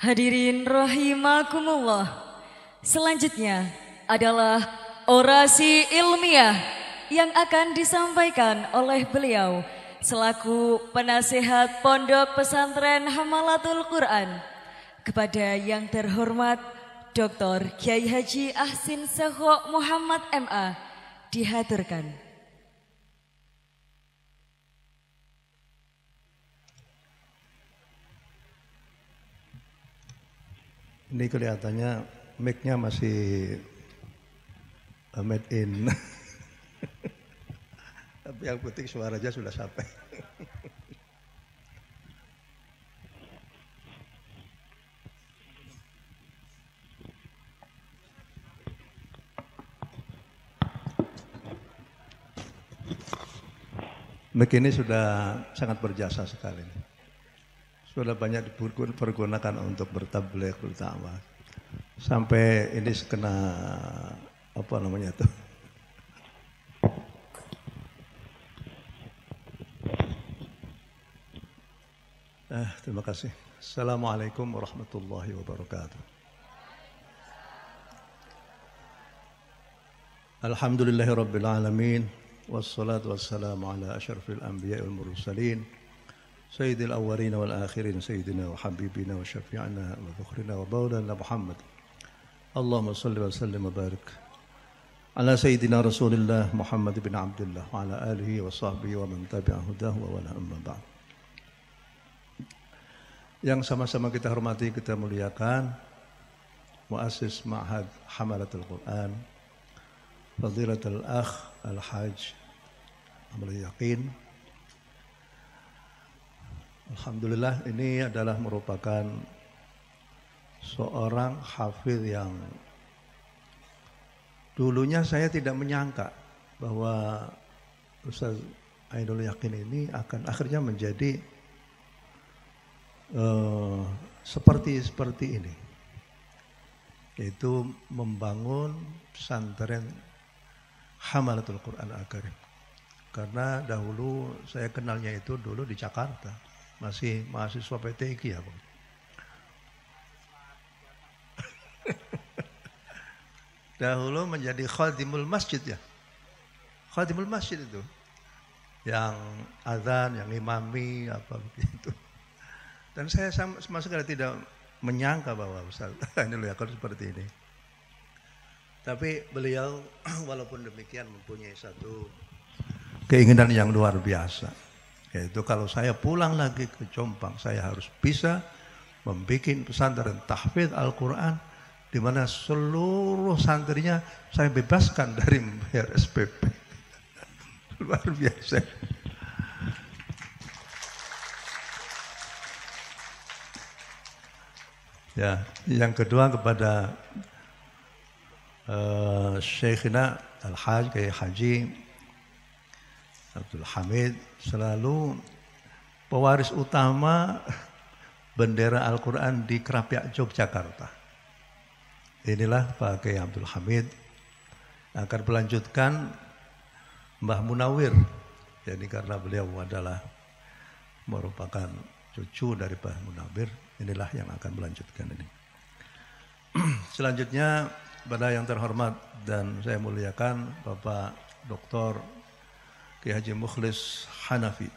Hadirin rahimakumullah. Selanjutnya adalah orasi ilmiah yang akan disampaikan oleh beliau selaku penasehat Pondok Pesantren Hamalatul Quran kepada yang terhormat Dr. Kiai Haji Ahsin Seho Muhammad MA dihaturkan. Ini kelihatannya mic-nya masih eh, made in. Tapi yang penting suara aja sudah sampai. Mic ini sudah sangat berjasa sekali sudah banyak dipergunakan untuk bertabligh berdakwah sampai ini kena apa namanya tuh Eh, terima kasih. Assalamualaikum warahmatullahi wabarakatuh. alhamdulillahirobbilalamin, wassalatu wassalamu ala asyrafil anbiya'i wal mursalin سيد الأولين والآخرين سيدنا وحبيبنا وشفيعنا وذخرنا وبولانا محمد اللهم صل وسلم وبارك على سيدنا رسول الله محمد بن عبد الله وعلى آله وصحبه ومن تبع هداه ولا أما بعد yang sama-sama kita hormati, kita muliakan Muassis Ma'had Hamalatul Quran Fadilatul Akh Al-Hajj Amal Yaqin Alhamdulillah ini adalah merupakan seorang hafiz yang dulunya saya tidak menyangka bahwa Ustaz Ainul Yakin ini akan akhirnya menjadi eh, seperti seperti seperti ini yaitu membangun pesantren Hamalatul Quran Al-Karim. Karena dahulu saya kenalnya itu dulu di Jakarta masih mahasiswa PTIK ya Pak. Dahulu menjadi khadimul masjid ya. Khadimul masjid itu. Yang azan, yang imami, apa begitu. Dan saya sama, sama sekali tidak menyangka bahwa Ustaz, ini loh ya kalau seperti ini. Tapi beliau walaupun demikian mempunyai satu keinginan yang luar biasa. Yaitu kalau saya pulang lagi ke Jombang, saya harus bisa membuat pesantren tahfidz Al-Quran di mana seluruh santrinya saya bebaskan dari membayar SPP. Luar biasa. Ya, yang kedua kepada uh, Syekhina Al-Haj Haji Abdul Hamid selalu pewaris utama bendera Al-Quran di Kerapiak Yogyakarta. Inilah Pak Kiai Abdul Hamid akan melanjutkan Mbah Munawir. Jadi karena beliau adalah merupakan cucu dari Mbah Munawir, inilah yang akan melanjutkan ini. Selanjutnya pada yang terhormat dan saya muliakan Bapak Dr. Ki Haji Mukhlis Hanafi.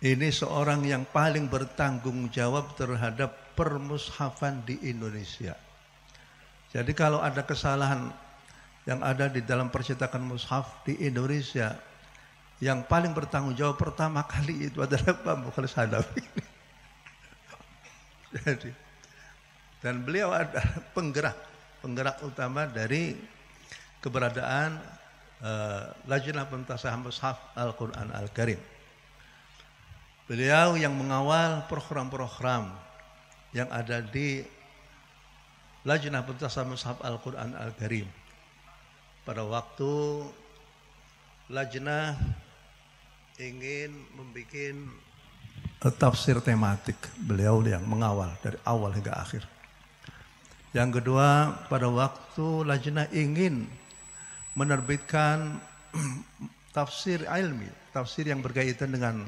Ini seorang yang paling bertanggung jawab terhadap permushafan di Indonesia. Jadi kalau ada kesalahan yang ada di dalam percetakan mushaf di Indonesia, yang paling bertanggung jawab pertama kali itu adalah Pak Mukhlis Hanafi. Jadi, dan beliau adalah penggerak, penggerak utama dari keberadaan Eh, lajnah Pentasah Mushaf Al-Quran Al-Karim. Beliau yang mengawal program-program yang ada di Lajnah Pentasah Mushaf Al-Quran Al-Karim. Pada waktu Lajnah ingin membuat tafsir tematik. Beliau yang mengawal dari awal hingga akhir. Yang kedua, pada waktu Lajnah ingin menerbitkan tafsir ilmi, tafsir yang berkaitan dengan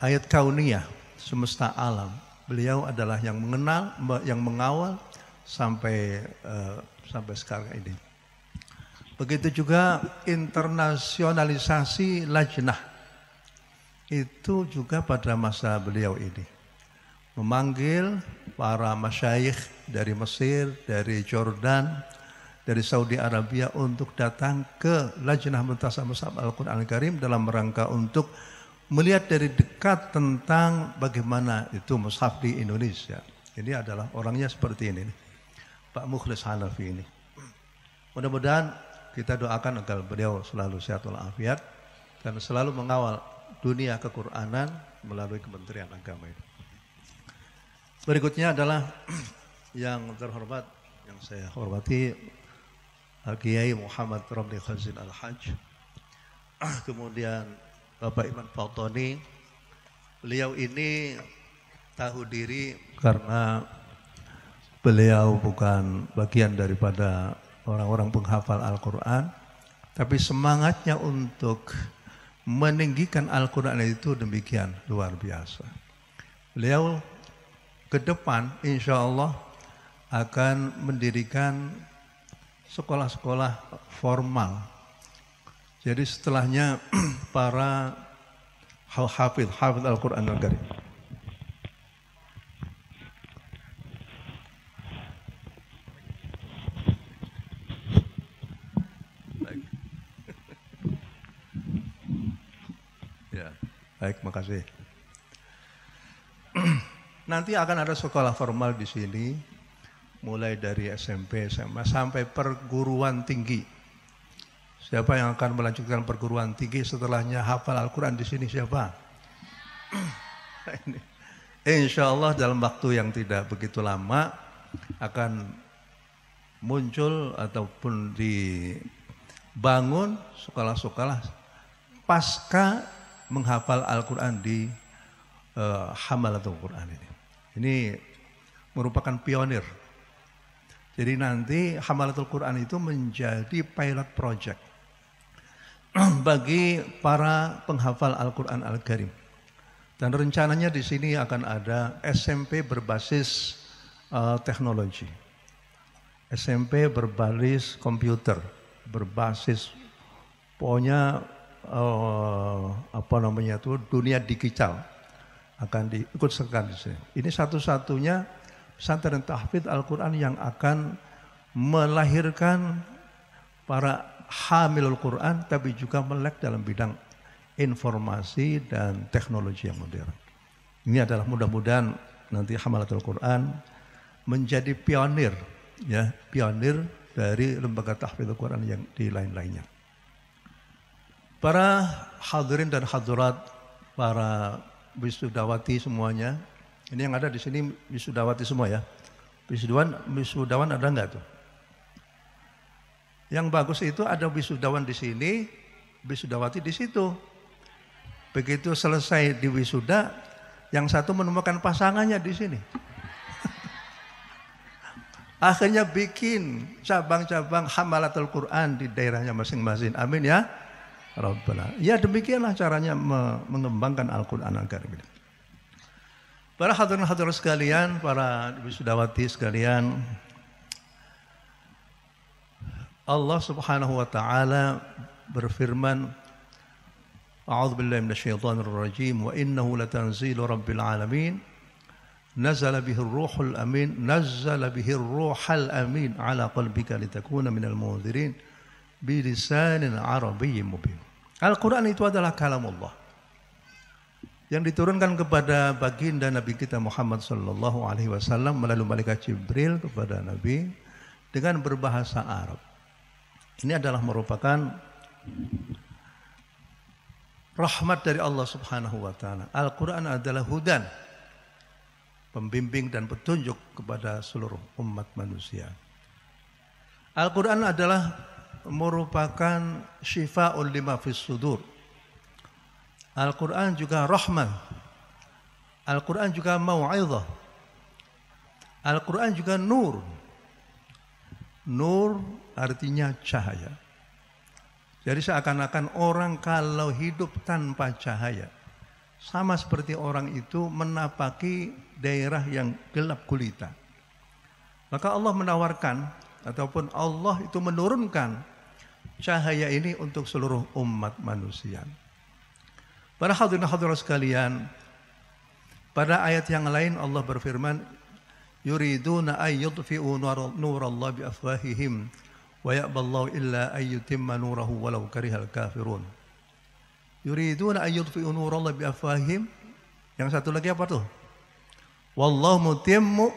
ayat kauniyah semesta alam. Beliau adalah yang mengenal, yang mengawal sampai uh, sampai sekarang ini. Begitu juga internasionalisasi lajnah itu juga pada masa beliau ini memanggil para masyayikh dari Mesir, dari Jordan, dari Saudi Arabia untuk datang ke Lajnah Mentasa Musab Al-Quran Al-Karim dalam rangka untuk melihat dari dekat tentang bagaimana itu mushaf di Indonesia. ini adalah orangnya seperti ini, Pak Mukhlis Hanafi ini. Mudah-mudahan kita doakan agar beliau selalu sehat walafiat dan selalu mengawal dunia kekuranan melalui Kementerian Agama ini. Berikutnya adalah yang terhormat, yang saya hormati Kiai Muhammad Romli Khazin al Haj. Kemudian Bapak Iman Faltoni. Beliau ini tahu diri karena beliau bukan bagian daripada orang-orang penghafal Al-Quran. Tapi semangatnya untuk meninggikan Al-Quran itu demikian luar biasa. Beliau ke depan insya Allah akan mendirikan sekolah-sekolah formal. Jadi setelahnya para hafid, hafid Al-Quran Al-Karim. Ya, baik, makasih. Nanti akan ada sekolah formal di sini, mulai dari SMP, SMA sampai perguruan tinggi. Siapa yang akan melanjutkan perguruan tinggi setelahnya hafal Al-Quran di sini siapa? Insya Allah dalam waktu yang tidak begitu lama akan muncul ataupun dibangun sekolah-sekolah pasca menghafal Al-Quran di uh, Hamalatul Quran ini. Ini merupakan pionir jadi nanti Hamalatul Quran itu menjadi pilot project bagi para penghafal Al-Quran Al-Karim. Dan rencananya di sini akan ada SMP berbasis uh, teknologi. SMP berbasis komputer, berbasis pokoknya uh, apa namanya itu dunia digital akan diikut sertakan di sini. Ini satu-satunya pesantren tahfidz Al-Quran yang akan melahirkan para hamilul Quran tapi juga melek dalam bidang informasi dan teknologi yang modern. Ini adalah mudah-mudahan nanti Hamalatul Quran menjadi pionir ya, pionir dari lembaga al Quran yang di lain-lainnya. Para hadirin dan hadirat, para wisudawati semuanya, ini yang ada di sini wisudawati semua ya. Wisudawan, wisudawan ada enggak tuh? Yang bagus itu ada wisudawan di sini, wisudawati di situ. Begitu selesai di wisuda, yang satu menemukan pasangannya di sini. Akhirnya bikin cabang-cabang hamalatul Quran di daerahnya masing-masing. Amin ya. Ya demikianlah caranya mengembangkan Al-Quran Al-Karim. Para hadirin-hadirin sekalian, para ibu sudawati sekalian, Allah Subhanahu wa taala berfirman A'udzu billahi minasyaitonir rajim wa innahu latanzilu rabbil alamin nazala bihir ruhul amin nazala bihir ruhal amin ala qalbika litakuna minal munzirin bilisanin arabiyyin mubin Al-Qur'an itu adalah kalam Allah yang diturunkan kepada baginda Nabi kita Muhammad Sallallahu Alaihi Wasallam melalui malaikat Jibril kepada Nabi dengan berbahasa Arab. Ini adalah merupakan rahmat dari Allah Subhanahu wa taala. Al-Qur'an adalah hudan pembimbing dan petunjuk kepada seluruh umat manusia. Al-Qur'an adalah merupakan syifaul lima fis sudur Al-Quran juga rahmat. Al-Quran juga maw'idah. Al-Quran juga nur. Nur artinya cahaya. Jadi seakan-akan orang kalau hidup tanpa cahaya. Sama seperti orang itu menapaki daerah yang gelap gulita. Maka Allah menawarkan ataupun Allah itu menurunkan cahaya ini untuk seluruh umat manusia. Para hadirin hadirat sekalian, pada ayat yang lain Allah berfirman, "Yuriduna ay yudfi'u nurallahi bi afwahihim wa ya'ballahu illa ay yutimma nurahu walau karihal kafirun." Yuriduna ay yudfi'u nurallahi bi afwahihim. Yang satu lagi apa tuh? Wallahu mutimmu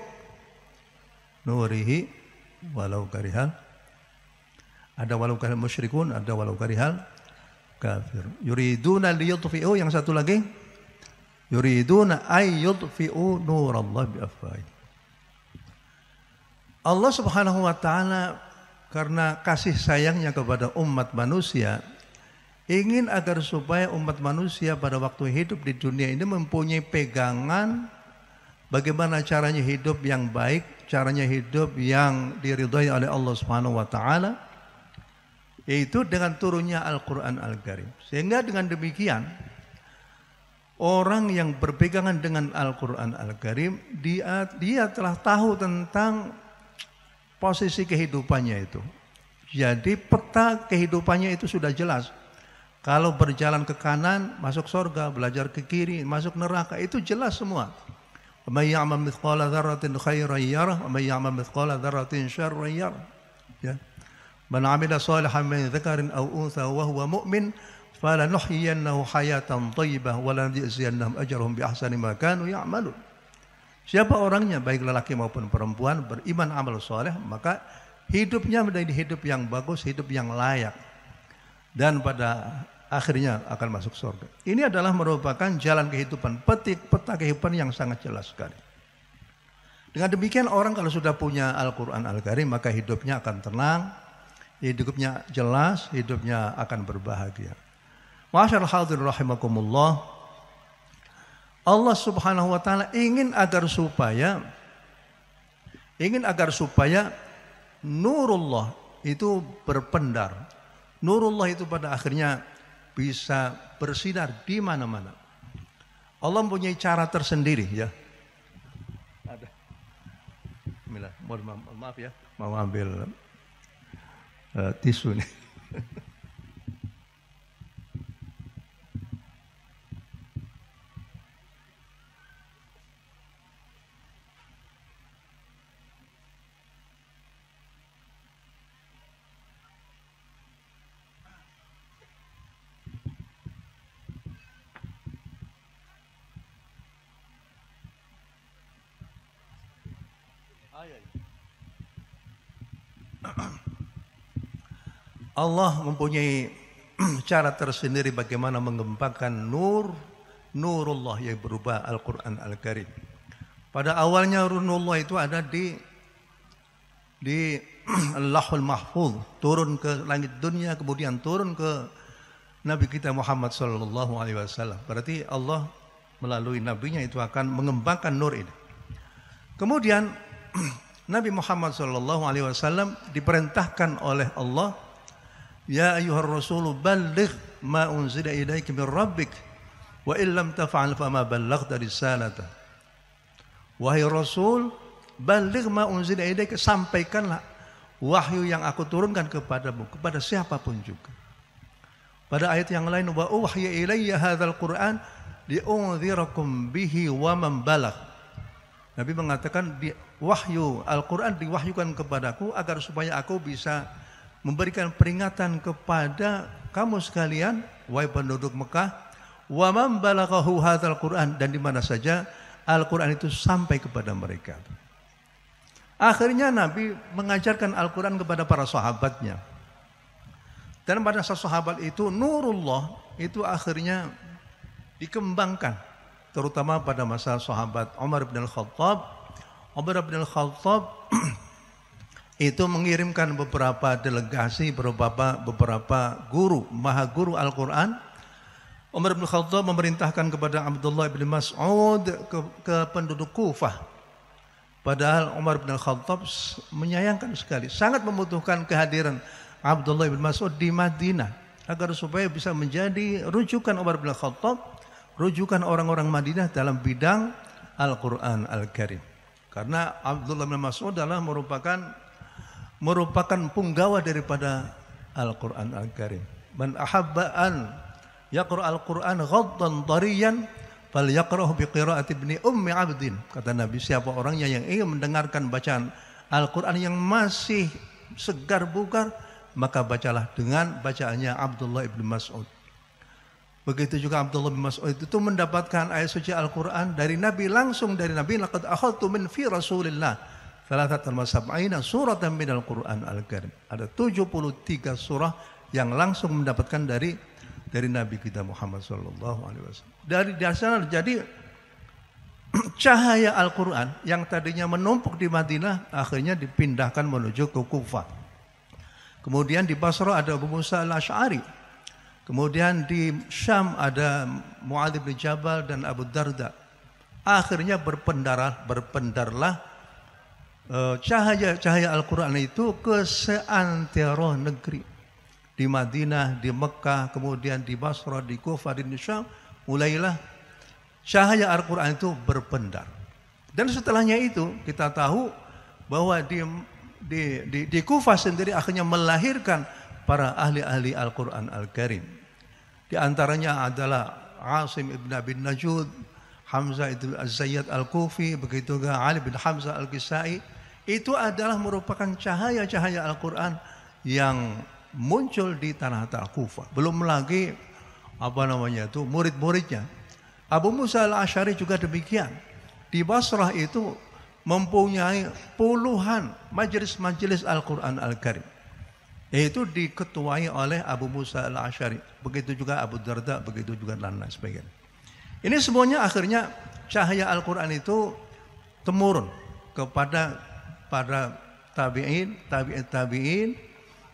nurihi walau karihal. Ada walau karihal musyrikun, ada walau karihal kafir. Yuriduna liyutfi'u yang satu lagi yuriduna ay yutfi'u nurallah bi afwahi. Allah Subhanahu wa taala karena kasih sayangnya kepada umat manusia ingin agar supaya umat manusia pada waktu hidup di dunia ini mempunyai pegangan bagaimana caranya hidup yang baik, caranya hidup yang diridhai oleh Allah Subhanahu wa taala yaitu dengan turunnya Al-Quran Al-Karim. Sehingga dengan demikian, orang yang berpegangan dengan Al-Quran Al-Karim, dia, dia telah tahu tentang posisi kehidupannya itu. Jadi peta kehidupannya itu sudah jelas. Kalau berjalan ke kanan, masuk sorga belajar ke kiri, masuk neraka, itu jelas semua. Ya. Man amila salihan min dzakarin aw untha wa huwa mu'min falanuhyiyannahu hayatan thayyibah wa lanajziyannahum ajrahum bi ahsani ma kanu ya'malun. Siapa orangnya baik lelaki maupun perempuan beriman amal soleh maka hidupnya menjadi hidup yang bagus, hidup yang layak dan pada akhirnya akan masuk surga. Ini adalah merupakan jalan kehidupan, petik peta kehidupan yang sangat jelas sekali. Dengan demikian orang kalau sudah punya Al-Quran Al-Karim maka hidupnya akan tenang, hidupnya jelas, hidupnya akan berbahagia. Masyaallah hadir rahimakumullah. Allah Subhanahu wa taala ingin agar supaya ingin agar supaya nurullah itu berpendar. Nurullah itu pada akhirnya bisa bersinar di mana-mana. Allah mempunyai cara tersendiri ya. Ada. Bismillah. Mohon maaf ya, mau ambil Eh, tisu nih. Ah, yeah. Allah mempunyai cara tersendiri bagaimana mengembangkan nur nurullah yang berubah Al-Qur'an Al-Karim. Pada awalnya nurullah itu ada di di Allahul Mahfuz turun ke langit dunia kemudian turun ke Nabi kita Muhammad sallallahu alaihi wasallam. Berarti Allah melalui nabinya itu akan mengembangkan nur ini. Kemudian Nabi Muhammad sallallahu alaihi wasallam diperintahkan oleh Allah Ya ayuhar rasulu balligh ma unzila ilaika min rabbik wa illam taf'al ma ballaghta risalata. Wahai Rasul, balik ma unzila ilaika sampaikanlah wahyu yang aku turunkan kepadamu kepada siapapun juga. Pada ayat yang lain wa uhya ilayya hadzal Qur'an liunzirakum bihi wa man balagh. Nabi mengatakan di wahyu Al-Qur'an diwahyukan kepadaku agar supaya aku bisa memberikan peringatan kepada kamu sekalian wahai penduduk Mekah wa man balaghahu Qur'an dan di mana saja Al-Qur'an itu sampai kepada mereka. Akhirnya Nabi mengajarkan Al-Qur'an kepada para sahabatnya. Dan pada sahabat itu nurullah itu akhirnya dikembangkan terutama pada masa sahabat Umar bin Al-Khattab. Umar bin Al-Khattab itu mengirimkan beberapa delegasi, beberapa beberapa guru, maha guru Al-Quran. Umar bin Khattab memerintahkan kepada Abdullah bin Mas'ud ke, ke penduduk Kufah. Padahal Umar bin Khattab menyayangkan sekali, sangat membutuhkan kehadiran Abdullah bin Mas'ud di Madinah agar supaya bisa menjadi rujukan Umar bin Khattab, rujukan orang-orang Madinah dalam bidang Al-Qur'an Al-Karim. Karena Abdullah bin Mas'ud adalah merupakan merupakan punggawa daripada Al-Quran Al-Karim. Man ahabba'an yakru Al-Quran ghaddan tariyan fal yakruh bi ibni ummi abdin. Kata Nabi, siapa orangnya yang ingin mendengarkan bacaan Al-Quran yang masih segar bugar, maka bacalah dengan bacaannya Abdullah ibn Mas'ud. Begitu juga Abdullah bin Mas'ud itu mendapatkan ayat suci Al-Quran dari Nabi langsung dari Nabi laqad akhaltu min fi Rasulillah Salatatan wa sab'ina suratan minal Qur'an al-Karim. Ada 73 surah yang langsung mendapatkan dari dari Nabi kita Muhammad sallallahu alaihi wasallam. Dari dasar jadi cahaya Al-Qur'an yang tadinya menumpuk di Madinah akhirnya dipindahkan menuju ke Kufah. Kemudian di Basra ada Abu Musa al-Asy'ari. Kemudian di Syam ada Mu'adz bin Jabal dan Abu Darda. Akhirnya berpendarah berpendarlah cahaya-cahaya eh, Al-Quran itu ke seantero negeri. Di Madinah, di Mekah, kemudian di Basra, di Kufah, di Syam, mulailah cahaya Al-Quran itu berpendar. Dan setelahnya itu kita tahu bahwa di, di, di, di Kufah sendiri akhirnya melahirkan para ahli-ahli Al-Quran Al-Karim. Di antaranya adalah Asim ibn Abi Najud, Hamzah ibn Az-Zayyad Al-Kufi, begitu juga Ali bin Hamzah Al-Kisai, itu adalah merupakan cahaya-cahaya Al-Quran yang muncul di tanah tanah Kufa. Belum lagi apa namanya itu murid-muridnya. Abu Musa al-Ashari juga demikian. Di Basrah itu mempunyai puluhan majelis-majelis Al-Quran Al-Karim. Itu diketuai oleh Abu Musa al-Ashari. Begitu juga Abu Darda, begitu juga dan lain sebagainya. Ini semuanya akhirnya cahaya Al-Quran itu temurun kepada para tabi'in, tabi'in, tabi'in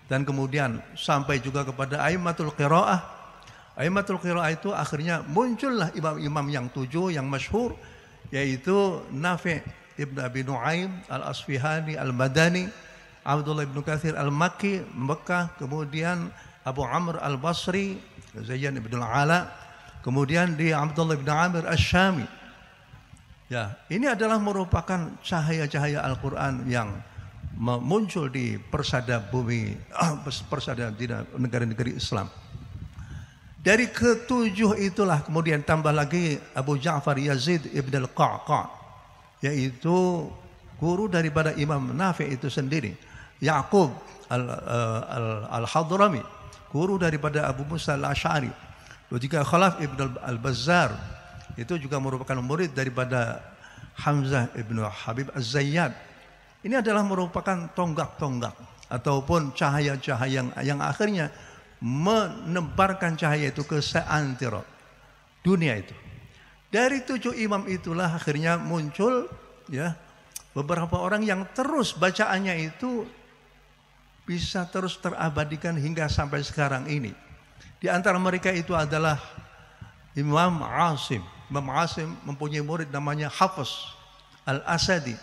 dan kemudian sampai juga kepada aimatul qiraah. Aimatul qiraah itu akhirnya muncullah imam-imam yang tujuh yang masyhur yaitu Nafi' Ibn Abi Nuaim Al-Asfihani Al-Madani Abdullah Ibn Kathir Al-Makki Mekah kemudian Abu Amr Al-Basri Zayyan Ibn Al-Ala kemudian di Abdullah Ibn Amir Al-Syami Ya, ini adalah merupakan cahaya-cahaya Al-Qur'an yang muncul di persada bumi persada di negara negara Islam. Dari ketujuh itulah kemudian tambah lagi Abu Ja'far Yazid ibn al-Qa'qa yaitu guru daripada Imam Nafi itu sendiri. Yaqub eh, al-Hadrami, al, al, guru daripada Abu Musa al-Asy'ari. Lalu juga Khalaf ibn al-Bazzar, itu juga merupakan murid daripada Hamzah ibnu Habib Az-Zayyad. Ini adalah merupakan tonggak-tonggak ataupun cahaya-cahaya yang, yang akhirnya menebarkan cahaya itu ke seantero dunia itu. Dari tujuh imam itulah akhirnya muncul ya beberapa orang yang terus bacaannya itu bisa terus terabadikan hingga sampai sekarang ini. Di antara mereka itu adalah Imam Asim Imam Asim mempunyai murid namanya Hafiz Al-Asadi.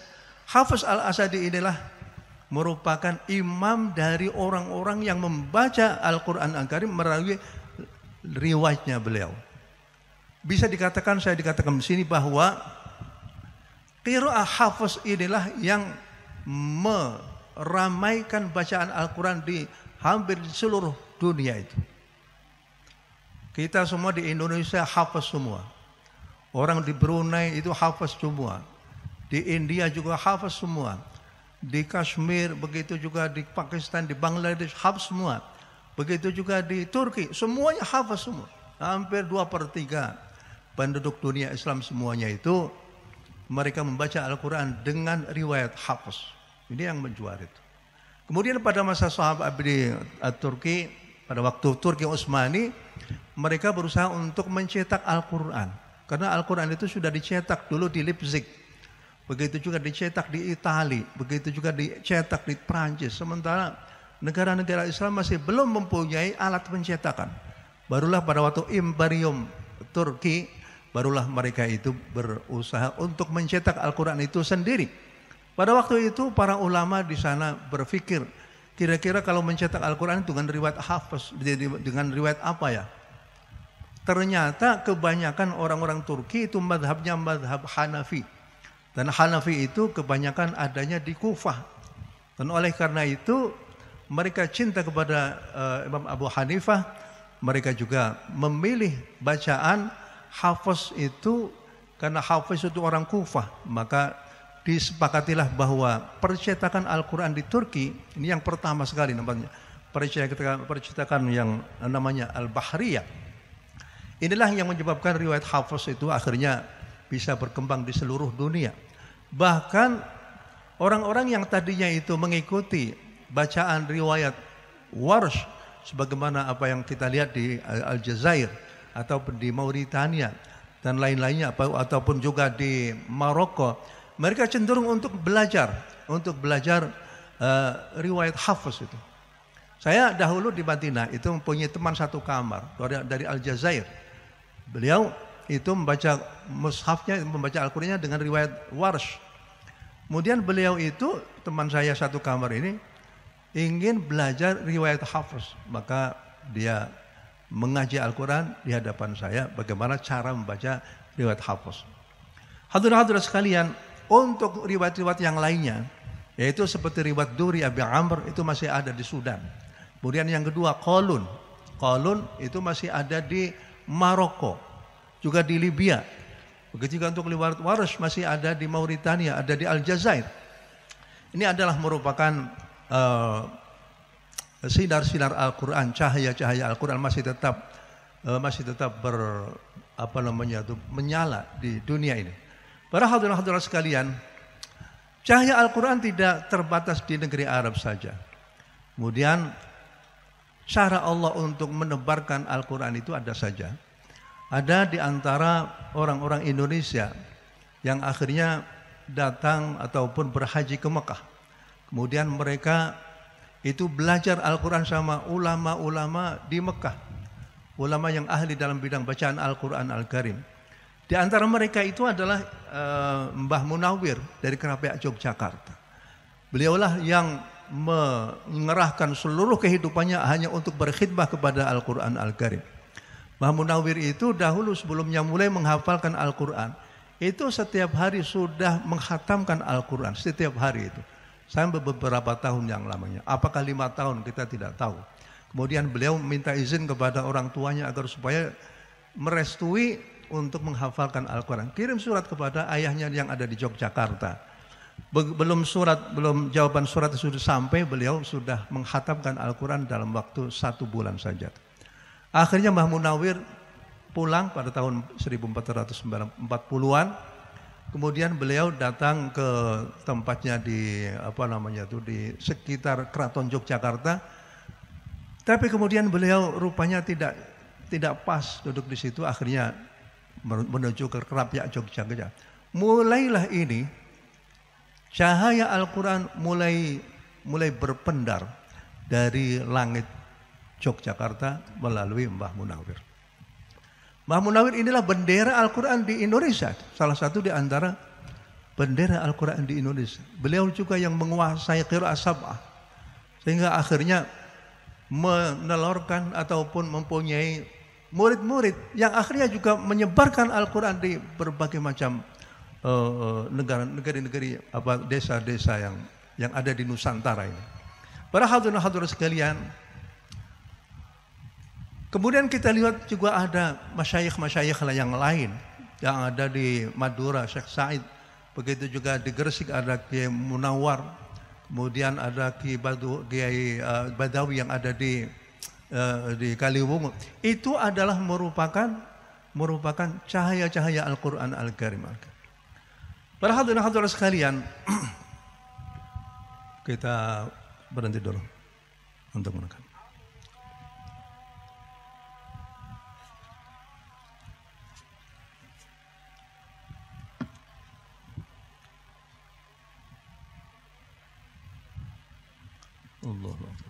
Hafiz Al-Asadi inilah merupakan imam dari orang-orang yang membaca Al-Quran Al-Karim melalui riwayatnya beliau. Bisa dikatakan, saya dikatakan di sini bahwa Qira'ah Hafiz inilah yang meramaikan bacaan Al-Quran di hampir seluruh dunia itu. Kita semua di Indonesia hafaz semua. Orang di Brunei itu hafaz semua. Di India juga hafaz semua. Di Kashmir begitu juga di Pakistan, di Bangladesh hafaz semua. Begitu juga di Turki, semuanya hafaz semua. Hampir dua per tiga penduduk dunia Islam semuanya itu mereka membaca Al-Quran dengan riwayat hafaz. Ini yang menjuar itu. Kemudian pada masa sahabat di Turki, pada waktu Turki Utsmani, mereka berusaha untuk mencetak Al-Quran karena Al-Quran itu sudah dicetak dulu di Leipzig. Begitu juga dicetak di Itali. Begitu juga dicetak di Prancis. Sementara negara-negara Islam masih belum mempunyai alat pencetakan. Barulah pada waktu Imperium Turki, barulah mereka itu berusaha untuk mencetak Al-Quran itu sendiri. Pada waktu itu para ulama di sana berpikir, kira-kira kalau mencetak Al-Quran dengan riwayat hafaz, dengan riwayat apa ya? Ternyata kebanyakan orang-orang Turki itu madhabnya madhab Hanafi. Dan Hanafi itu kebanyakan adanya di Kufah. Dan oleh karena itu mereka cinta kepada uh, Imam Abu Hanifah. Mereka juga memilih bacaan Hafiz itu karena Hafiz itu orang Kufah. Maka disepakatilah bahwa percetakan Al-Quran di Turki, ini yang pertama sekali namanya. Percetakan, percetakan yang namanya Al-Bahriyah Inilah yang menyebabkan riwayat Hafiz itu akhirnya bisa berkembang di seluruh dunia. Bahkan orang-orang yang tadinya itu mengikuti bacaan riwayat wars sebagaimana apa yang kita lihat di Aljazair atau di Mauritania dan lain-lainnya ataupun juga di Maroko mereka cenderung untuk belajar untuk belajar uh, riwayat Hafiz itu saya dahulu di Madinah itu mempunyai teman satu kamar dari, dari Aljazair Beliau itu membaca mushafnya, membaca Al-Qur'annya dengan riwayat Wars. Kemudian beliau itu teman saya satu kamar ini ingin belajar riwayat Hafiz, maka dia mengaji Al-Qur'an di hadapan saya bagaimana cara membaca riwayat Hafiz. Hadirin-hadirat sekalian, untuk riwayat-riwayat yang lainnya yaitu seperti riwayat Duri Abi Amr itu masih ada di Sudan. Kemudian yang kedua Kolun. Kolun itu masih ada di Maroko, juga di Libya. Begitu juga untuk liwarat waras masih ada di Mauritania, ada di Aljazair. Ini adalah merupakan uh, sinar-sinar Al-Qur'an, cahaya-cahaya Al-Qur'an masih tetap uh, masih tetap ber apa namanya itu menyala di dunia ini. Para hadirin-hadirat sekalian, cahaya Al-Qur'an tidak terbatas di negeri Arab saja. Kemudian Cara Allah untuk menebarkan Al-Quran itu ada saja. Ada di antara orang-orang Indonesia yang akhirnya datang ataupun berhaji ke Mekah. Kemudian mereka itu belajar Al-Quran sama ulama-ulama di Mekah. Ulama yang ahli dalam bidang bacaan Al-Quran Al-Karim. Di antara mereka itu adalah eh, Mbah Munawir dari Kerapiak Yogyakarta. Beliaulah yang mengerahkan seluruh kehidupannya hanya untuk berkhidmah kepada Al-Quran Al-Karim. Mahmud Nawir itu dahulu sebelumnya mulai menghafalkan Al-Quran. Itu setiap hari sudah menghatamkan Al-Quran, setiap hari itu. Sampai beberapa tahun yang lamanya. Apakah lima tahun kita tidak tahu. Kemudian beliau minta izin kepada orang tuanya agar supaya merestui untuk menghafalkan Al-Quran. Kirim surat kepada ayahnya yang ada di Yogyakarta belum surat, belum jawaban surat sudah sampai, beliau sudah menghatamkan Al-Quran dalam waktu satu bulan saja. Akhirnya Mbah Munawir pulang pada tahun 1440-an. Kemudian beliau datang ke tempatnya di apa namanya itu di sekitar Keraton Yogyakarta. Tapi kemudian beliau rupanya tidak tidak pas duduk di situ akhirnya menuju ke Kerapyak Yogyakarta. Mulailah ini Cahaya Al-Quran mulai mulai berpendar dari langit Yogyakarta melalui Mbah Munawir. Mbah Munawir inilah bendera Al-Quran di Indonesia. Salah satu di antara bendera Al-Quran di Indonesia. Beliau juga yang menguasai kira sab'ah. Sehingga akhirnya menelorkan ataupun mempunyai murid-murid yang akhirnya juga menyebarkan Al-Quran di berbagai macam negara-negeri eh, eh, negara apa desa-desa yang yang ada di Nusantara ini. Para hadirin-hadirin sekalian, kemudian kita lihat juga ada masyayikh-masyayikh yang lain yang ada di Madura, Syekh Said, begitu juga di Gresik ada Kiai Munawar, kemudian ada Kiai eh, Badawi yang ada di di Kaliwungu. Itu adalah merupakan merupakan cahaya-cahaya Al-Qur'an Al-Karim. al Para hadirin hadirat sekalian, kita berhenti dulu untuk menekan. Allah Allah.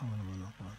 حول ولا قوة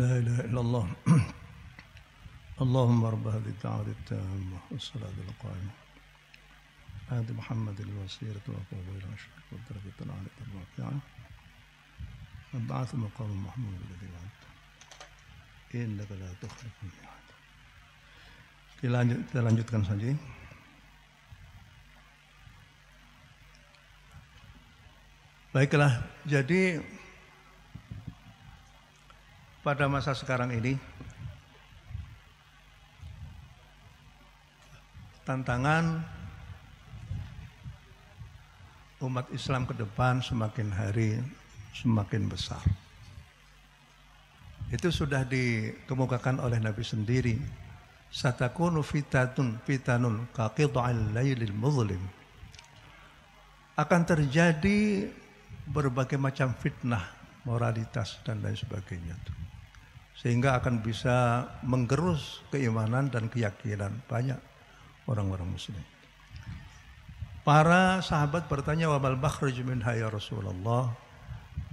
لا إله إلا الله اللهم رب هذه الدعوة التامة والصلاة القائمة آد محمد الوسيرة وقوة إلى الشرك والدرجة العالية الرافعة أبعث مقام محمود الذي وعدته إنك لا تخلف الميعاد kita lanjut kita lanjutkan saja Baiklah, jadi pada masa sekarang ini tantangan umat Islam ke depan semakin hari semakin besar. Itu sudah dikemukakan oleh Nabi sendiri. Satakunu fitatun fitanun kaqidha'il laylil muzlim. Akan terjadi berbagai macam fitnah moralitas dan lain sebagainya. itu Sehingga akan bisa menggerus keimanan dan keyakinan banyak orang-orang muslim. Para sahabat bertanya Wabal bakhruj min hayya Rasulullah.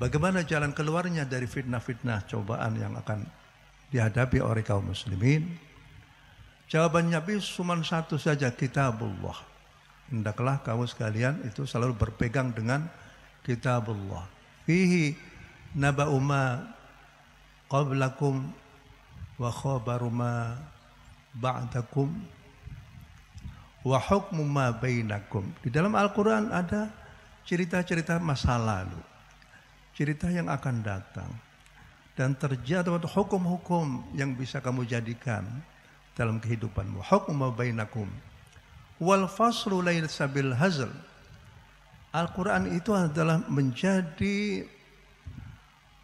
Bagaimana jalan keluarnya dari fitnah-fitnah cobaan yang akan dihadapi oleh kaum muslimin? Jawabannya, Nabi cuma satu saja kitabullah. Hendaklah kamu sekalian itu selalu berpegang dengan kitabullah. Fihi naba'u ma qablakum wa khabaru ma ba'dakum wa hukmu ma bainakum. Di dalam Al-Qur'an ada cerita-cerita masa lalu. Cerita yang akan datang dan terjadi hukum-hukum yang bisa kamu jadikan dalam kehidupanmu. Hukum ma bainakum. Wal faslu lail sabil hazl. Al-Quran itu adalah menjadi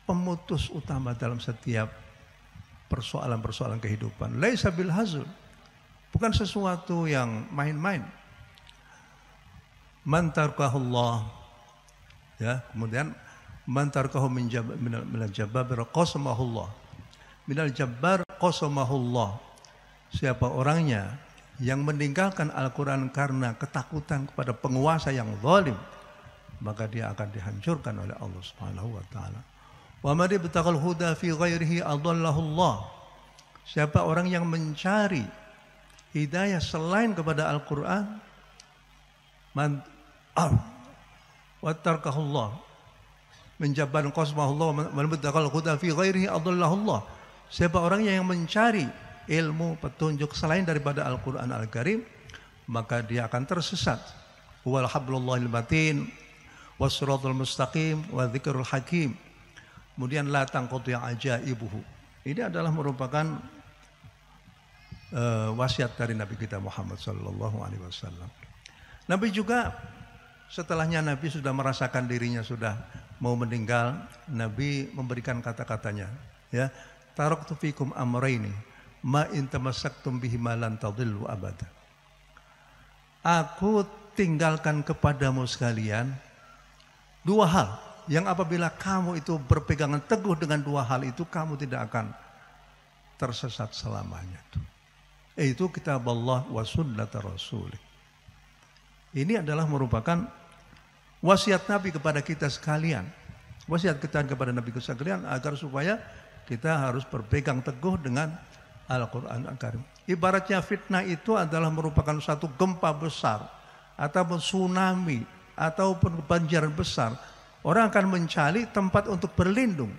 pemutus utama dalam setiap persoalan-persoalan kehidupan. Laisa bil hazul. Bukan sesuatu yang main-main. Man Allah. Ya, kemudian man tarkahu min jabbar qasamahullah. al jabbar qasamahullah. Siapa orangnya yang meninggalkan Al-Quran karena ketakutan kepada penguasa yang zalim, maka dia akan dihancurkan oleh Allah Subhanahu wa taala. Wa man ibtaghal huda fi ghairihi adallahu Allah. Siapa orang yang mencari hidayah selain kepada Al-Qur'an man wa tarkahu Allah. Menjaban qasmahullah man ibtaghal huda fi ghairihi adallahu Allah. Siapa orang yang mencari ilmu petunjuk selain daripada Al-Qur'an Al-Karim maka dia akan tersesat. Wal hablillahil matin wasiratul mustaqim wa dzikrul hakim. Kemudian latang kotu yang aja ibuhu. Ini adalah merupakan uh, wasiat dari Nabi kita Muhammad Sallallahu Alaihi Wasallam. Nabi juga setelahnya Nabi sudah merasakan dirinya sudah mau meninggal. Nabi memberikan kata-katanya, ya tarok tufikum amraini ma intamasaktum tumbih malan tadillu abada. Aku tinggalkan kepadamu sekalian dua hal yang apabila kamu itu berpegangan teguh dengan dua hal itu kamu tidak akan tersesat selamanya itu. Yaitu kitab Allah wa sunnata rasul. Ini adalah merupakan wasiat Nabi kepada kita sekalian. Wasiat kita kepada Nabi kita sekalian agar supaya kita harus berpegang teguh dengan Al-Quran Al-Karim. Ibaratnya fitnah itu adalah merupakan satu gempa besar ataupun tsunami ataupun banjir besar Orang akan mencari tempat untuk berlindung.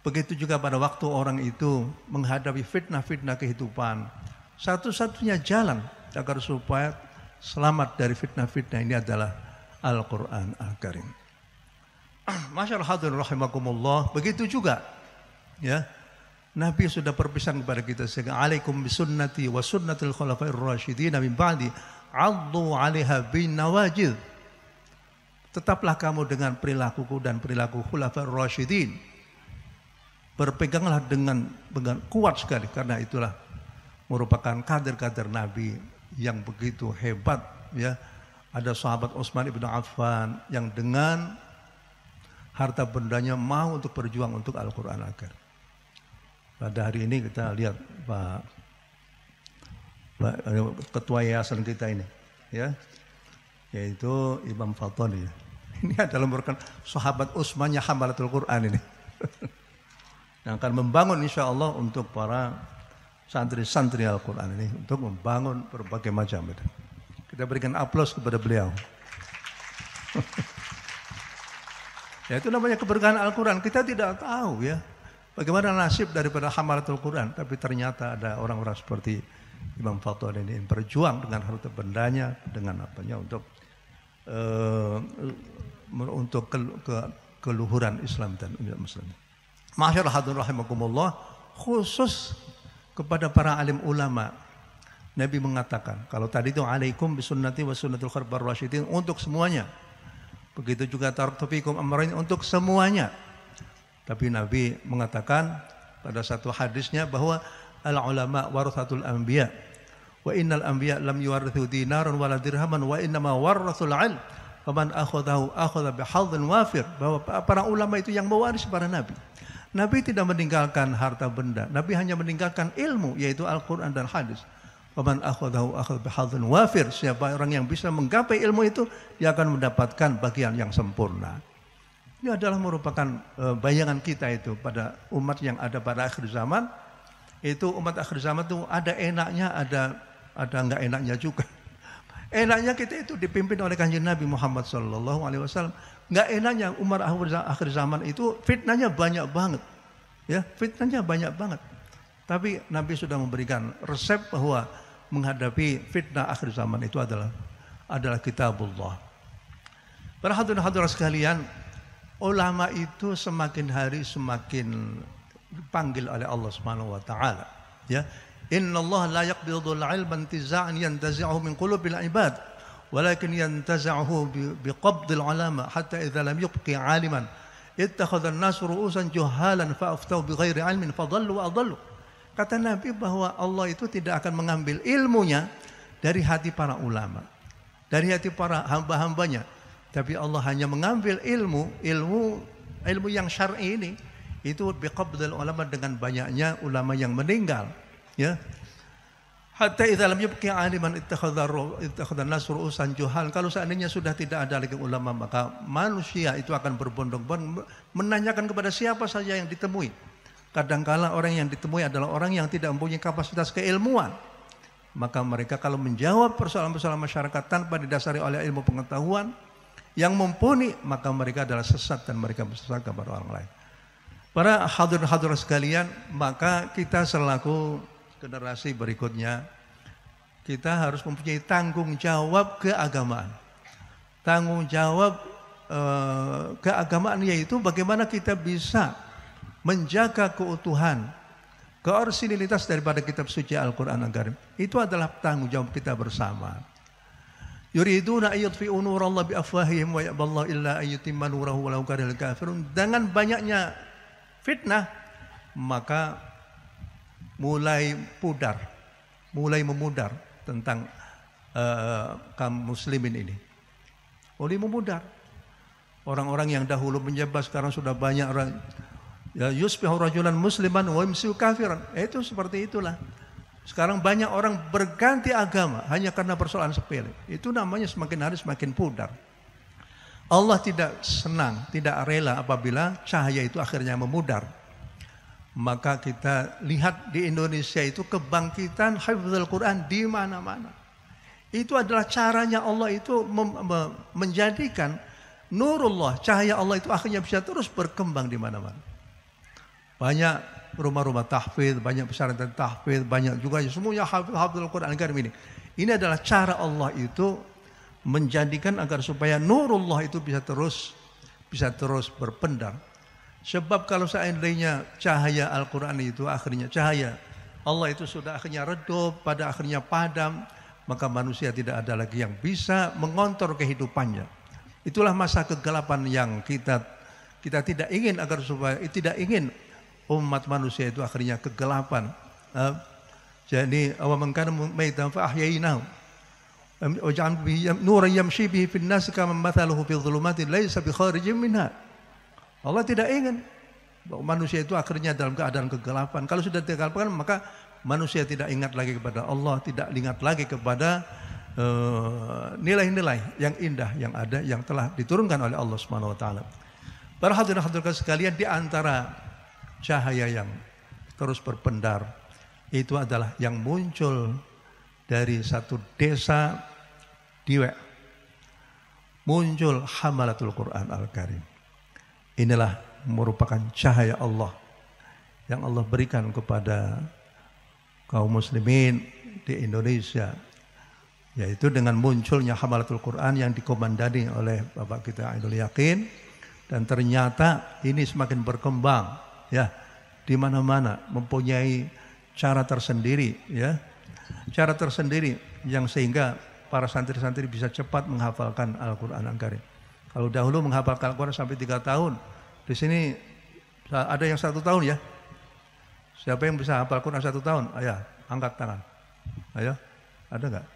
Begitu juga pada waktu orang itu menghadapi fitnah-fitnah kehidupan. Satu-satunya jalan agar supaya selamat dari fitnah-fitnah ini adalah Al-Quran Al-Karim. Masyarakat hadirin begitu juga ya Nabi sudah berpesan kepada kita sehingga alaikum bisunnati wa sunnatil khulafair rasyidin min ba'di 'addu 'alaiha bin nawajid Tetaplah kamu dengan perilakuku dan perilaku khulafa rasyidin. Berpeganglah dengan, dengan kuat sekali karena itulah merupakan kader-kader Nabi yang begitu hebat ya. Ada sahabat Utsman bin Affan yang dengan harta bendanya mau untuk berjuang untuk Al-Qur'an agar. Pada hari ini kita lihat Pak, Pak eh, Ketua Yayasan kita ini ya yaitu Imam Fatoni. Ini adalah merupakan sahabat Usmanya Hamalatul Quran ini. yang akan membangun insya Allah untuk para santri-santri Al-Quran ini untuk membangun berbagai macam itu. Kita berikan aplaus kepada beliau. ya itu namanya keberkahan Al-Quran. Kita tidak tahu ya bagaimana nasib daripada hamalatul Quran. Tapi ternyata ada orang-orang seperti Imam Fatwa ini yang berjuang dengan harta bendanya, dengan apanya untuk uh, untuk ke, ke, keluhuran Islam dan umat Muslim. Masyarakat hadirin rahimakumullah khusus kepada para alim ulama Nabi mengatakan kalau tadi itu alaikum bisunnati wa sunnatul khulafar rasyidin untuk semuanya. Begitu juga taraktu fikum amrain untuk semuanya. Tapi Nabi mengatakan pada satu hadisnya bahwa al ulama warathatul anbiya Wa innal anbiya lam yuwarithu dinaran wala dirhaman wa ma warathul ilm. Faman akhadahu akhadha bihadzin wafir. Bahwa para ulama itu yang mewaris para nabi. Nabi tidak meninggalkan harta benda. Nabi hanya meninggalkan ilmu yaitu Al-Qur'an dan hadis. Faman akhadahu akhadha bihadzin wafir. Siapa orang yang bisa menggapai ilmu itu dia akan mendapatkan bagian yang sempurna. Ini adalah merupakan eh, bayangan kita itu pada umat yang ada pada akhir zaman. Itu umat akhir zaman itu ada enaknya, ada ada nggak enaknya juga. Enaknya kita itu dipimpin oleh kanjeng Nabi Muhammad Sallallahu Alaihi Wasallam. Nggak enaknya Umar akhir zaman itu fitnahnya banyak banget. Ya, fitnahnya banyak banget. Tapi Nabi sudah memberikan resep bahwa menghadapi fitnah akhir zaman itu adalah adalah kitabullah. Para hadirin hadirat sekalian, ulama itu semakin hari semakin dipanggil oleh Allah Subhanahu wa taala, ya. Inna Allah la yaqbidul ilman tiza'an yantazi'ahu min qulubil ibad. Walakin yantazi'ahu biqabdil alama hatta idha lam yubqi aliman. Ittakhadha an-nas ru'usan juhalan fa'aftau bighairi ilmin fadallu wa adallu. Kata Nabi bahwa Allah itu tidak akan mengambil ilmunya dari hati para ulama. Dari hati para hamba-hambanya. Tapi Allah hanya mengambil ilmu, ilmu ilmu yang syar'i ini itu biqabdil ulama dengan banyaknya ulama yang meninggal. Ya. Hatta itu dalamnya yabqi aliman ittakhadha ittakhadha nas ru'usan juhal. Kalau seandainya sudah tidak ada lagi ulama, maka manusia itu akan berbondong-bondong menanyakan kepada siapa saja yang ditemui. Kadangkala orang yang ditemui adalah orang yang tidak mempunyai kapasitas keilmuan. Maka mereka kalau menjawab persoalan-persoalan masyarakat tanpa didasari oleh ilmu pengetahuan yang mumpuni, maka mereka adalah sesat dan mereka sesat kepada orang lain. Para hadir-hadir sekalian, maka kita selaku generasi berikutnya kita harus mempunyai tanggung jawab keagamaan. Tanggung jawab eh, keagamaan yaitu bagaimana kita bisa menjaga keutuhan, keorsinilitas daripada kitab suci Al-Quran Al-Karim. Itu adalah tanggung jawab kita bersama. Yuriduna ayyutfi'u biafwahihim wa ya'ballahu illa ayyutimma nurahu walau Dengan banyaknya fitnah, maka mulai pudar, mulai memudar tentang uh, kaum muslimin ini. Mulai memudar. Orang-orang yang dahulu menyebab sekarang sudah banyak orang ya yusbihu rajulan musliman wa yumsi kafiran. Itu seperti itulah. Sekarang banyak orang berganti agama hanya karena persoalan sepele. Itu namanya semakin hari semakin pudar. Allah tidak senang, tidak rela apabila cahaya itu akhirnya memudar. Maka kita lihat di Indonesia itu kebangkitan hafizul Quran di mana-mana. Itu adalah caranya Allah itu menjadikan nurullah, cahaya Allah itu akhirnya bisa terus berkembang di mana-mana. Banyak rumah-rumah tahfidz, banyak pesantren tahfidz, banyak juga semuanya hafil hafizul Quran Karim ini. Ini adalah cara Allah itu menjadikan agar supaya nurullah itu bisa terus bisa terus berpendar Sebab kalau seandainya cahaya Al-Quran itu akhirnya cahaya, Allah itu sudah akhirnya redup, pada akhirnya padam, maka manusia tidak ada lagi yang bisa mengontrol kehidupannya. Itulah masa kegelapan yang kita kita tidak ingin agar supaya tidak ingin umat manusia itu akhirnya kegelapan. Eh, jadi awam man meitam maitan fa ahyainahu. Wa ja'alna bihi nuran yamshi bihi fin kama mathaluhu fi dhulumati bi Allah tidak ingin bahwa manusia itu akhirnya dalam keadaan kegelapan. Kalau sudah kegelapan maka manusia tidak ingat lagi kepada Allah, tidak ingat lagi kepada eh, nilai-nilai uh, yang indah yang ada yang telah diturunkan oleh Allah Subhanahu wa taala. Para hadirin hadirat sekalian di antara cahaya yang terus berpendar itu adalah yang muncul dari satu desa Diwek. Muncul Hamalatul Quran Al-Karim. Inilah merupakan cahaya Allah yang Allah berikan kepada kaum muslimin di Indonesia yaitu dengan munculnya Hamalatul Quran yang dikomandani oleh Bapak kita Aidul Yakin dan ternyata ini semakin berkembang ya di mana-mana mempunyai cara tersendiri ya cara tersendiri yang sehingga para santri-santri bisa cepat menghafalkan Al-Qur'an Al-Karim. Kalau dahulu menghafalkan quran sampai tiga tahun. Di sini ada yang satu tahun ya. Siapa yang bisa hafal Quran satu tahun? Ayo, angkat tangan. Ayo, ada nggak?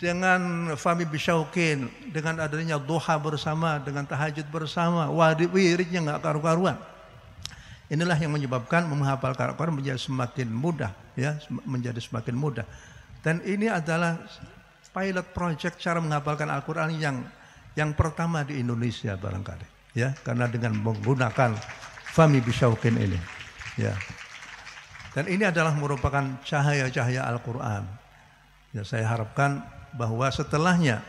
Dengan Fami Bishaukin, dengan adanya doha bersama, dengan tahajud bersama, wadid wiridnya nggak karu-karuan. Inilah yang menyebabkan menghafal quran menjadi semakin mudah, ya, menjadi semakin mudah. Dan ini adalah pilot project cara menghafalkan Al-Quran yang yang pertama di Indonesia barangkali ya karena dengan menggunakan Fami Bishaukin ini ya dan ini adalah merupakan cahaya-cahaya Al-Quran ya saya harapkan bahwa setelahnya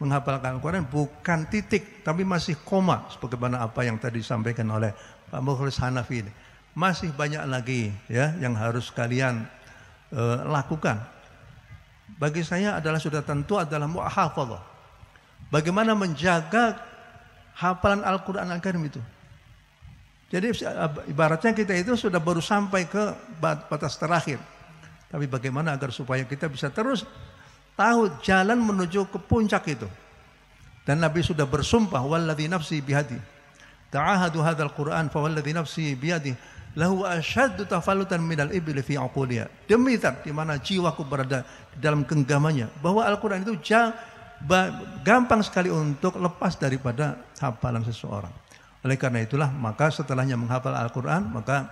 menghafalkan Al-Quran bukan titik tapi masih koma sebagaimana apa yang tadi disampaikan oleh Pak Mukhlis Hanafi ini masih banyak lagi ya yang harus kalian uh, lakukan bagi saya adalah sudah tentu adalah muhafadzah. Bagaimana menjaga hafalan Al-Qur'an Al-Karim itu. Jadi eh, ibaratnya kita itu sudah baru sampai ke batas terakhir. Tapi bagaimana agar supaya kita bisa terus tahu jalan menuju ke puncak itu. Dan Nabi sudah bersumpah Walladhi nafsi bihadi. Ta'ahadu Qur'an fawalladhi nafsi bihadi lahu asyaddu tafalutan minal ibli fi aquliha. Demi zat di mana jiwaku berada dalam genggamannya bahwa Al-Qur'an itu jauh gampang sekali untuk lepas daripada hafalan seseorang. Oleh karena itulah maka setelahnya menghafal Al-Qur'an maka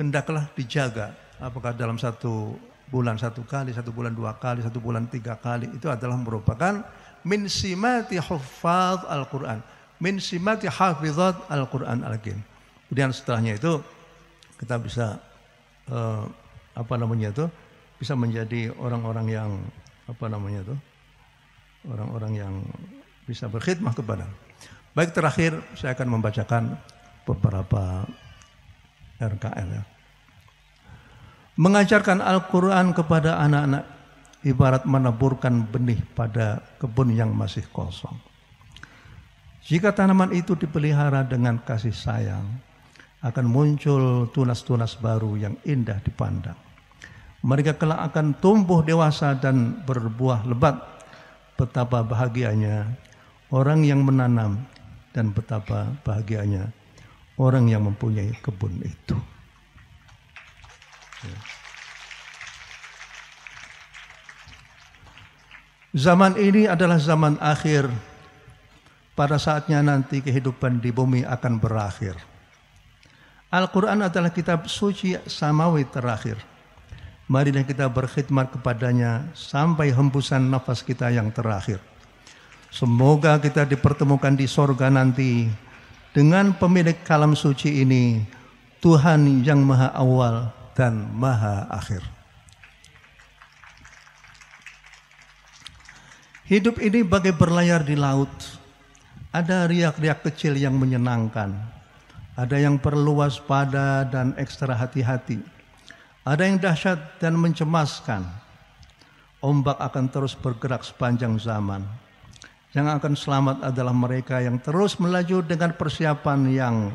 hendaklah dijaga apakah dalam satu bulan satu kali, satu bulan dua kali, satu bulan tiga kali itu adalah merupakan min simati huffaz Al-Qur'an, min simati hafizat Al-Qur'an al -Quran. Kemudian setelahnya itu kita bisa eh, apa namanya itu bisa menjadi orang-orang yang apa namanya itu orang-orang yang bisa berkhidmah kepada. Baik terakhir saya akan membacakan beberapa RKL ya. Mengajarkan Al-Quran kepada anak-anak ibarat menaburkan benih pada kebun yang masih kosong. Jika tanaman itu dipelihara dengan kasih sayang, akan muncul tunas-tunas baru yang indah dipandang. Mereka kelak akan tumbuh dewasa dan berbuah lebat. Betapa bahagianya orang yang menanam dan betapa bahagianya orang yang mempunyai kebun itu. Ya. Zaman ini adalah zaman akhir. Pada saatnya nanti kehidupan di bumi akan berakhir. Al-Quran adalah kitab suci samawi terakhir. Marilah kita berkhidmat kepadanya sampai hembusan nafas kita yang terakhir. Semoga kita dipertemukan di sorga nanti dengan pemilik kalam suci ini, Tuhan yang maha awal dan maha akhir. Hidup ini bagai berlayar di laut. Ada riak-riak kecil yang menyenangkan, ada yang perlu waspada dan ekstra hati-hati. Ada yang dahsyat dan mencemaskan. Ombak akan terus bergerak sepanjang zaman. Yang akan selamat adalah mereka yang terus melaju dengan persiapan yang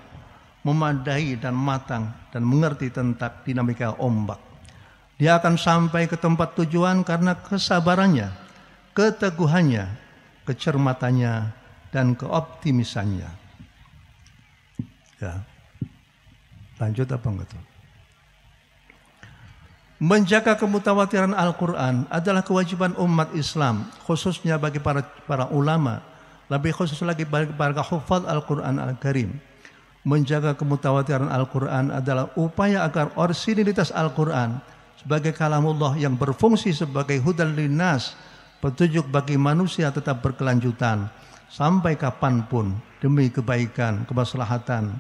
memadai dan matang dan mengerti tentang dinamika ombak. Dia akan sampai ke tempat tujuan karena kesabarannya, keteguhannya, kecermatannya, dan keoptimisannya. Ya. Lanjut apa enggak tuh? Menjaga kemutawatiran Al-Quran adalah kewajiban umat Islam, khususnya bagi para, para ulama, lebih khusus lagi bagi para hafal Al-Quran Al-Karim. Menjaga kemutawatiran Al-Quran adalah upaya agar orsinilitas Al-Quran sebagai kalamullah yang berfungsi sebagai hudan linas, petunjuk bagi manusia tetap berkelanjutan sampai kapanpun demi kebaikan, kemaslahatan,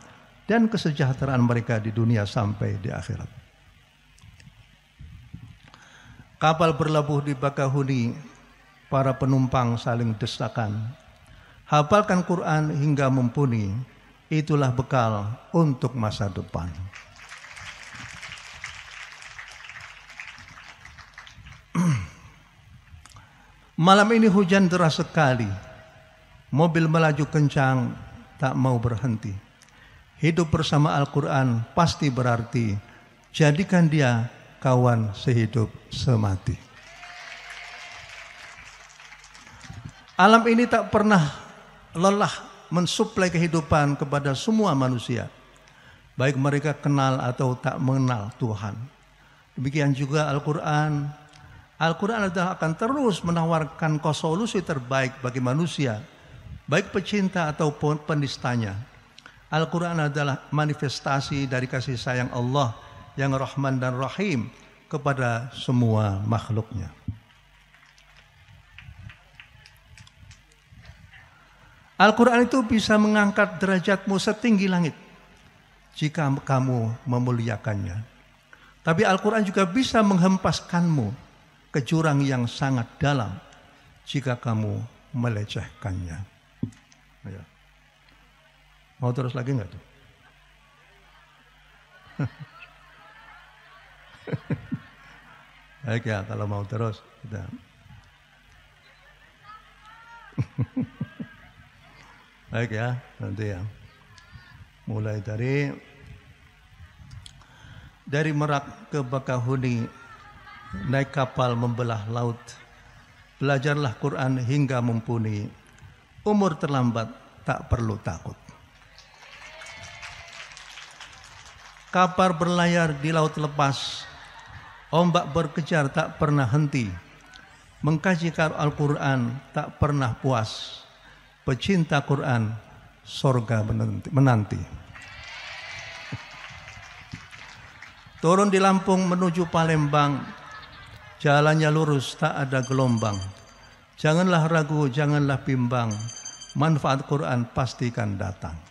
dan kesejahteraan mereka di dunia sampai di akhirat. Kapal berlabuh di Bakahuni, para penumpang saling desakan. Hafalkan Quran hingga mumpuni, itulah bekal untuk masa depan. Malam ini hujan deras sekali. Mobil melaju kencang, tak mau berhenti Hidup bersama Al-Quran pasti berarti jadikan dia kawan sehidup semati. Alam ini tak pernah lelah mensuplai kehidupan kepada semua manusia. Baik mereka kenal atau tak mengenal Tuhan. Demikian juga Al-Quran. Al-Quran adalah akan terus menawarkan solusi terbaik bagi manusia. Baik pecinta ataupun penistanya. Al-Quran adalah manifestasi dari kasih sayang Allah yang rahman dan rahim kepada semua makhluknya. Al-Quran itu bisa mengangkat derajatmu setinggi langit jika kamu memuliakannya. Tapi Al-Quran juga bisa menghempaskanmu ke jurang yang sangat dalam jika kamu melecehkannya. Mau terus lagi nggak tuh? Baik ya kalau mau terus kita. Baik ya nanti ya. Mulai dari dari Merak ke Bakahuni naik kapal membelah laut. Belajarlah Quran hingga mumpuni. Umur terlambat tak perlu takut. Kapar berlayar di laut lepas. Ombak berkejar tak pernah henti. Mengkaji Al-Quran tak pernah puas. Pecinta Quran, sorga menanti. menanti. Turun di Lampung menuju Palembang, jalannya lurus tak ada gelombang. Janganlah ragu, janganlah bimbang, manfaat Quran pastikan datang.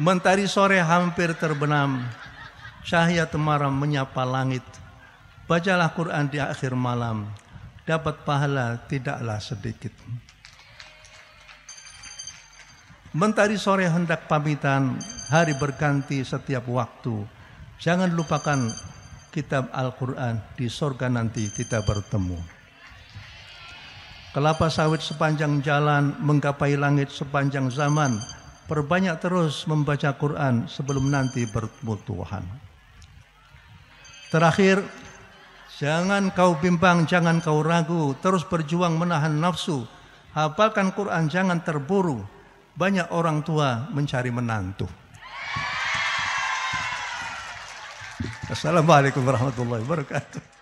Mentari sore hampir terbenam. Cahaya temaram menyapa langit. Bacalah Quran di akhir malam. Dapat pahala tidaklah sedikit. Mentari sore hendak pamitan, hari berganti setiap waktu. Jangan lupakan kitab Al-Quran, di sorga nanti kita bertemu. Kelapa sawit sepanjang jalan, menggapai langit sepanjang zaman, Perbanyak terus membaca Quran sebelum nanti bertemu Tuhan. Terakhir, jangan kau bimbang, jangan kau ragu, terus berjuang menahan nafsu. Hafalkan Quran, jangan terburu. Banyak orang tua mencari menantu. Assalamualaikum warahmatullahi wabarakatuh.